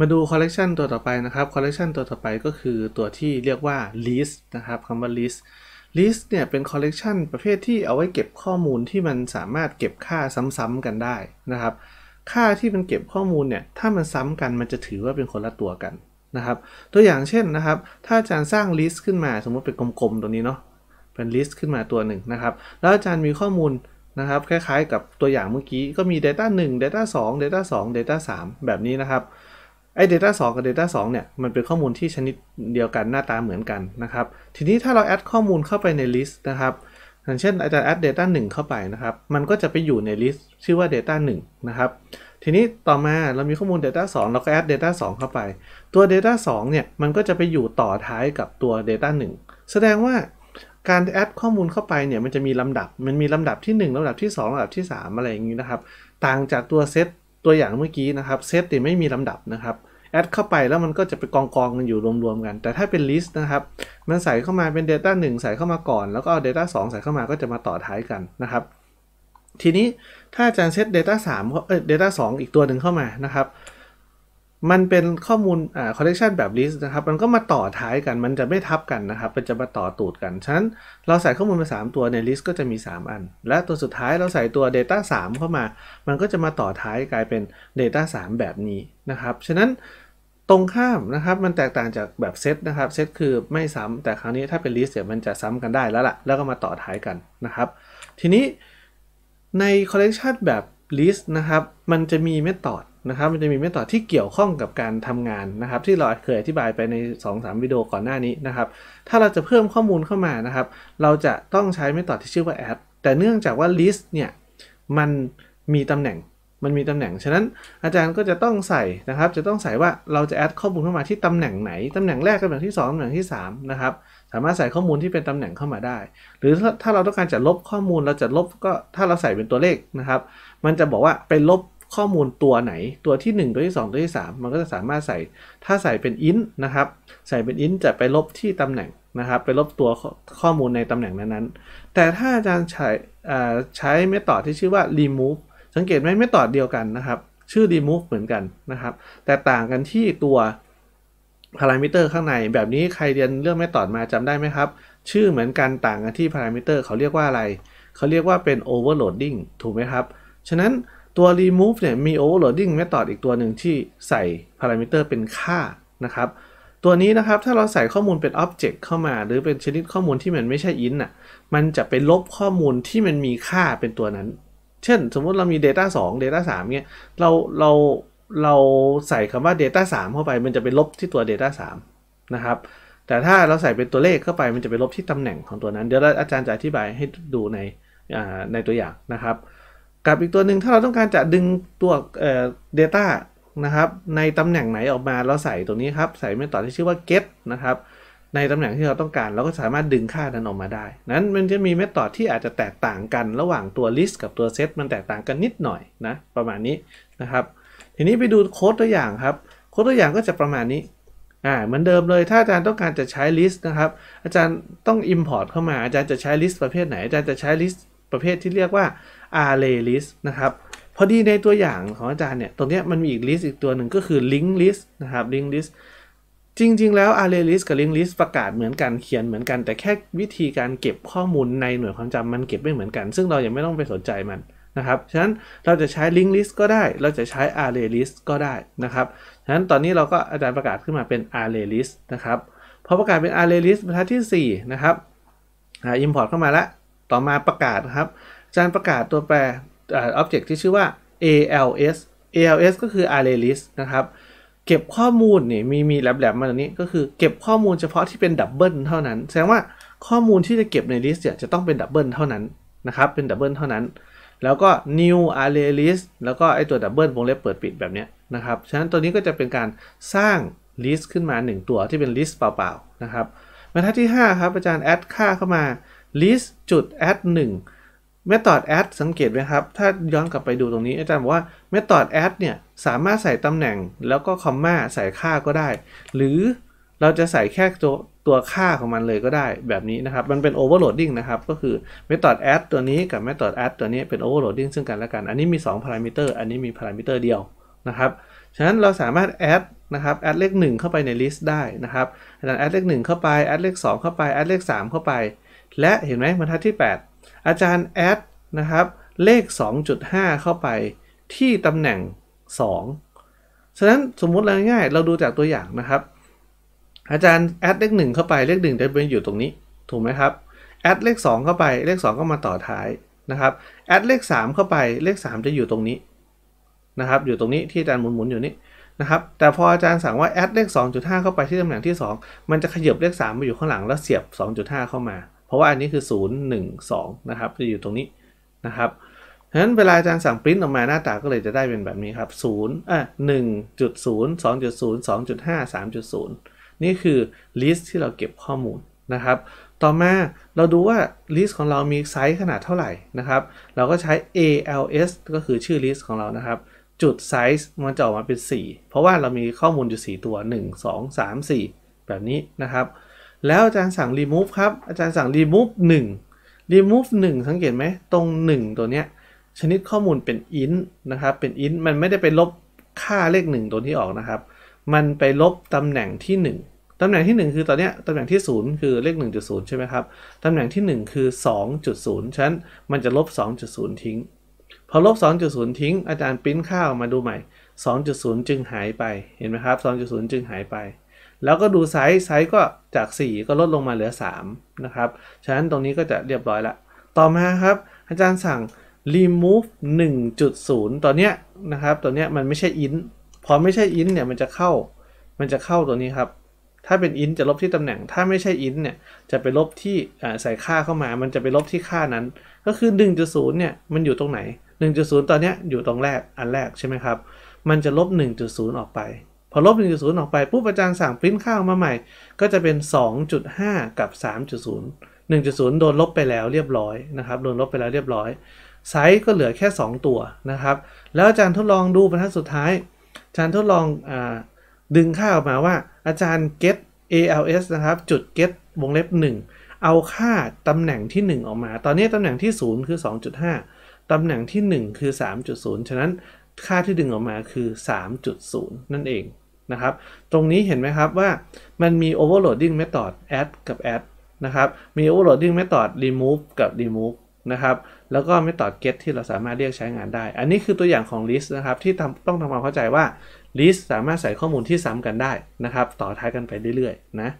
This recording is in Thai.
มาดูคอลเลกชันตัวต่อไปนะครับ คอลเลกชันตัวต่อไปก็คือตัวที่เรียกว่า list นะครับคำว่า list list เนี่ยเป็นคอลเลกชันประเภทที่เอาไว้เก็บข้อมูลที่มันสามารถเก็บค่าซ้ำๆกันได้นะครับ ค่าที่มันเก็บข้อมูลเนี่ย ถ้ามันซ้ำกันมันจะถือว่าเป็นคนละตัวกันนะครับ ตัวอย่างเช่นนะครับ ถ้าอาจารย์สร้าง list ขึ้นมาสมมติเป็นกลมๆตัวนี้เนาะ เป็น list ขึ้นมาตัวหนึ่งนะครับ แล้วอาจารย์มีข้อมูลนะครับ คล้ายๆ กับตัวอย่างเมื่อกี้ ก็มี data 1 data 2 data 2 data 3 แบบนี้นะครับไอ้ data 2 กับ data 2เนี่ยมันเป็นข้อมูลที่ชนิดเดียวกันหน้าตาเหมือนกัน นะครับทีนี้ถ้าเราแอดข้อมูลเข้าไปในลิสต์นะครับอย่างเช่นอาจจะแอด data 1 เข้าไปนะครับมันก็จะไปอยู่ในลิสต์ชื่อว่า data 1นะครับทีนี้ต่อมาเรามีข้อมูล data 2 เราก็แอด data 2 เข้าไป ตัว data 2เนี่ยมันก็จะไปอยู่ต่อท้ายกับตัว data 1 แสดงว่าการแอดข้อมูลเข้าไปเนี่ยมันจะมีลำดับมันมีลำดับที่ 1ลำดับที่2ลำดับที่3 อะไรอย่างนี้นะครับต่างจากตัวเซตตัวอย่างเมื่อกี้นะครับเซตเนี่ยไม่มีลำดับนะครับแอดเข้าไปแล้วมันก็จะไปกองกองกันอยู่รวมๆกัน แต่ถ้าเป็นลิสต์นะครับมันใส่เข้ามาเป็น Data 1 ใส่เข้ามาก่อน แล้วก็เอา Data 2 ใส่เข้ามาก็จะมาต่อท้ายกันนะครับ ทีนี้ถ้าอาจารย์เซต Data 3เอ่อ Data 2 อีกตัวหนึ่งเข้ามานะครับมันเป็นข้อมูลอ่าคอลเลกชันแบบลิสต์นะครับ มันก็มาต่อท้ายกันมันจะไม่ทับกันนะครับ มันจะมาต่อตูดกัน ฉะนั้น เราใส่ข้อมูลมา3ตัวในลิสต์ก็จะมี 3 อัน และตัวสุดท้ายเราใส่ตัว data 3เข้ามามันก็จะมาต่อท้ายกลายเป็น data 3 แบบนี้นะครับฉะนั้นตรงข้ามนะครับมันแตกต่างจากแบบเซตนะครับเซตคือไม่ซ้ำ แต่คราวนี้ถ้าเป็นลิสต์เนี่ยมันจะซ้ำกันได้แล้วละ่ะแล้วก็มาต่อท้ายกันนะครับ ทีนี้ในคอลเลกชันแบบลิสต์นะครับมันจะมีเมธอดนะครับมันจะมีเมธอดที่เกี่ยวข้องกับการทำงานนะครับ ที่เราเคยอธิบายไปใน2-3วิดีโอก่อนหน้านี้นะครับ ถ้าเราจะเพิ่มข้อมูลเข้ามานะครับ เราจะต้องใช้เมธอดที่ชื่อว่า add แต่เนื่องจากว่า list เนี่ยมันมีตำแหน่งมันมีตำแหน่งฉะนั้นอาจารย์ก็จะต้องใส่นะครับจะต้องใส่ว่าเราจะแอดข้อมูลเข้ามา ที่ตำแหน่งไหนตำแหน่งแรกตำแหน่งที่2ตำแหน่งที่3นะครับสามารถใส่ข้อมูลที่เป็นตำแหน่งเข้ามาได้ หรือถ้าเราต้องการจะลบข้อมูลเราจะลบก็ถ้าเราใส่เป็นตัวเลขนะครับ มันจะบอกว่าไปลบข้อมูลตัวไหนตัวที่1ตัวที่2ตัวที่3มันก็จะสามารถใส่ถ้าใส่เป็นอินนะครับ ใส่เป็นอินจะไปลบที่ตำแหน่งนะครับ ไปลบตัวข้อมูลในตำแหน่งนั้นๆแต่ถ้าอาจารย์ใช้ใช้เมธอดที่ชื่อว่า remove สังเกตไหมเมธอดเดียวกันนะครับ ชื่อ remove เหมือนกันนะครับ แต่ต่างกันที่ตัวพารามิเตอร์ข้างใน แบบนี้ใครเรียนเรื่องเมธอดมาจำได้ไหมครับชื่อเหมือนกันต่างกันที่พารามิเตอร์เขาเรียกว่าอะไร เขาเรียกว่าเป็น overloading ถูกไหมครับฉะนั้นตัว remove เนี่ย มี overloading method อีกตัวหนึ่งที่ใส่ parameter เป็นค่านะครับ ตัวนี้นะครับถ้าเราใส่ข้อมูลเป็น object เข้ามา หรือเป็นชนิดข้อมูลที่มันไม่ใช่ int น่ะมันจะไปลบข้อมูลที่มันมีค่าเป็นตัวนั้น เช่น สมมติเรามี data 2 data 3เนี่ยเราเราเราใส่คำว่า data 3 เข้าไปมันจะไปลบที่ตัว data 3 นะครับ แต่ถ้าเราใส่เป็นตัวเลขเข้าไปมันจะไปลบที่ตำแหน่งของตัวนั้นเดี๋ยวอาจารย์จะอธิบายให้ดูในในตัวอย่างนะครับกับอีกตัวหนึ่งถ้าเราต้องการจะดึงตัวเอ่อดต้านะครับในตำแหน่งไหนออกมาเราใส่ตัวนี้ครับ ใส่เมธอดที่ชื่อว่า get นะครับ ในตำแหน่งที่เราต้องการเราก็สามารถดึงค่านั้นออกมาได้นั้นมันจะมีเมธอดที่อาจจะแตกต่างกัน ระหว่างตัว list กับตัว set มันแตกต่างกันนิดหน่อยนะประมาณนี้นะครับ ทีนี้ไปดูโค้ดตัวอย่างครับ โค้ดตัวอย่างก็จะประมาณนี้อ่าเหมือนเดิมเลยถ้าอาจารย์ต้องการจะใช้ list นะครับอาจารย์ต้อง import เข้ามาอาจารย์จะใช้ list ประเภทไหนอาจารย์จะใช้ list ประเภทที่เรียกว่า array list นะครับ พอดีในตัวอย่างของอาจารย์เนี่ยตรงนี้มันมีอีก list อีกตัวหนึ่งก็คือ link list นะครับ link list จริง ๆ แล้ว array list กับ link list ประกาศเหมือนกัน เขียนเหมือนกัน แต่แค่วิธีการเก็บข้อมูลในหน่วยความจำมันเก็บไม่เหมือนกัน ซึ่งเรายังไม่ต้องไปสนใจมันนะครับ ฉะนั้นเราจะใช้ link list ก็ได้ เราจะใช้ array list ก็ได้นะครับ ฉะนั้นตอนนี้เราก็อาจารย์ประกาศขึ้นมาเป็น array list นะครับพอประกาศเป็น array list บรรทัดที่ 4 นะครับ import เข้ามาแล้วต่อมาประกาศครับการประกาศตัวแปรออบเจกต์ที่ชื่อว่า ALS ALS ก็คือ ARRAYList นะครับเก็บข้อมูลนี่มีมีแหลบ ๆ มาตรงนี้ก็คือเก็บข้อมูลเฉพาะที่เป็นดับเบิลเท่านั้น แสดงว่าข้อมูลที่จะเก็บในลิสต์จะต้องเป็นดับเบิลเท่านั้นนะครับเป็นดับเบิลเท่านั้น แล้วก็ new array list แล้วก็ไอตัวดับเบิลวงเล็บเปิดปิดแบบนี้นะครับฉะนั้นตัวนี้ก็จะเป็นการสร้างลิสต์ขึ้นมา 1 ตัวที่เป็นลิสต์เปล่าๆนะครับบรรทัดที่5ครับอาจารย์ add ค่าเข้ามา list จุด add 1 method add สังเกตไหมครับ ถ้าย้อนกลับไปดูตรงนี้ อาจารย์บอกว่า method add เนี่ย สามารถใส่ตำแหน่งแล้วก็คอมมาใส่ค่าก็ได้ หรือเราจะใส่แค่ตัวตัวค่าของมันเลยก็ได้ แบบนี้นะครับ มันเป็น overloading นะครับ ก็คือ method add ตัวนี้กับ method add ตัวนี้เป็น overloading ซึ่งกันและกัน อันนี้มี2 parameter อันนี้มี parameter เดียวนะครับ ฉะนั้นเราสามารถ add นะครับ add เลข1เข้าไปใน list ได้นะครับอาจารย์ add เลข1เข้าไป add เลข 2 เข้าไป add เลข3เข้าไป และเห็นไหมบรรทัดที่ 8อาจารย์แอดนะครับเลข 2.5 เข้าไปที่ตำแหน่ง 2 ฉะนั้นสมมุติเราง่ายเราดูจากตัวอย่างนะครับ อาจารย์แอดเลข 1 เข้าไปเลข 1 จะเป็นอยู่ตรงนี้ถูกไหมครับแอดเลข 2 เข้าไปเลข 2 ก็มาต่อท้ายนะครับแอดเลข 3 เข้าไปเลข 3 จะอยู่ตรงนี้นะครับอยู่ตรงนี้ที่อาจารย์หมุนๆอยู่นี้นะครับแต่พออาจารย์สั่งว่าแอดเลข 2.5 เข้าไปที่ตำแหน่งที่ 2 มันจะขยับเลข 3 มาอยู่ข้างหลังแล้วเสียบ 2.5 เข้ามาเพราะว่าอันนี้คือ 0 1 2 นะครับ จะอยู่ตรงนี้นะครับเพราะฉะนั้นเวลาอาจารย์สั่งปริ้นออกมาหน้าตาก็เลยจะได้เป็นแบบนี้ครับ 0 อ่ะ 1.0 2.0 2.5 3.0 นี่คือลิสต์ที่เราเก็บข้อมูลนะครับ ต่อมาเราดูว่าลิสต์ของเรามีไซส์ขนาดเท่าไหร่นะครับ เราก็ใช้ ALS ก็คือชื่อลิสต์ของเรานะครับ จุดไซส์มันจะออกมาเป็น 4 เพราะว่าเรามีข้อมูลอยู่ 4 ตัว 1 2 3 4 แบบนี้นะครับแล้วอาจารย์สั่ง remove ครับ อาจารย์สั่ง remove 1 remove 1 สังเกตไหม ตรง 1 ตัวเนี้ยชนิดข้อมูลเป็น int นะครับ เป็น int มันไม่ได้ไปลบค่าเลข 1 ตัวที่ออกนะครับ มันไปลบตำแหน่งที่ 1 ตำแหน่งที่ 1 คือตอนเนี้ยตำแหน่งที่ 0 คือเลข1.0ใช่ไหมครับ ตำแหน่งที่ 1 คือ 2.0 ฉะนั้นมันจะลบ2.0ทิ้ง พอลบ 2.0 ทิ้ง อาจารย์ปริ้นค่าออกมาดูใหม่ 2.0 จึงหายไปเห็นไหมครับ2.0 จึงหายไปแล้วก็ดูไซส์ไซส์ก็จาก 4 ก็ลดลงมาเหลือ3นะครับฉะนั้นตรงนี้ก็จะเรียบร้อยละ ต่อมาครับอาจารย์สั่ง remove 1.0 ตอนเนี้ยนะครับตัวเนี้ยมันไม่ใช่ int พอไม่ใช่ int เนี่ยมันจะเข้ามันจะเข้าตัวนี้ครับถ้าเป็น int จะลบที่ตำแหน่ง ถ้าไม่ใช่ int เนี่ยจะไปลบที่ใส่ค่าเข้ามา มันจะไปลบที่ค่านั้น ก็คือ 1.0เนี่ยมันอยู่ตรงไหน 1.0 ตอนเนี้ยอยู่ตรงแรกอันแรกใช่ไหมครับ มันจะลบ 1.0 ออกไปพอลบ1.0ออกไปปุ๊บอาจารย์สั่งพิมพ์ค่าออกมาใหม่ ก็จะเป็น 2.5 กับ 3.0 1.0 โดนลบไปแล้วเรียบร้อยนะครับโดนลบไปแล้วเรียบร้อยไซส์ก็เหลือแค่ 2 ตัวนะครับ แล้วอาจารย์ทดลองดูบรรทัดสุดท้าย อาจารย์ทดลองอดึงค่าออกมาว่า อาจารย์ get als นะครับ จุด get วงเล็บ 1 เอาค่าตำแหน่งที่ 1 ออกมา ตอนนี้ตำแหน่งที่0คือ2.5ตำแหน่งที่ 1 คือ 3.0ฉะนั้นค่าที่ดึงออกมาคือ 3.0 นั่นเองนะครับ ตรงนี้เห็นไหมครับว่ามันมี overloading method add กับ add นะครับ มี overloading method remove กับ remove นะครับ แล้วก็ method get ที่เราสามารถเรียกใช้งานได้ อันนี้คือตัวอย่างของ list นะครับที่ต้องทำความเข้าใจว่า list สามารถใส่ข้อมูลที่ซ้ำกันได้นะครับ ต่อท้ายกันไปเรื่อยๆ นะ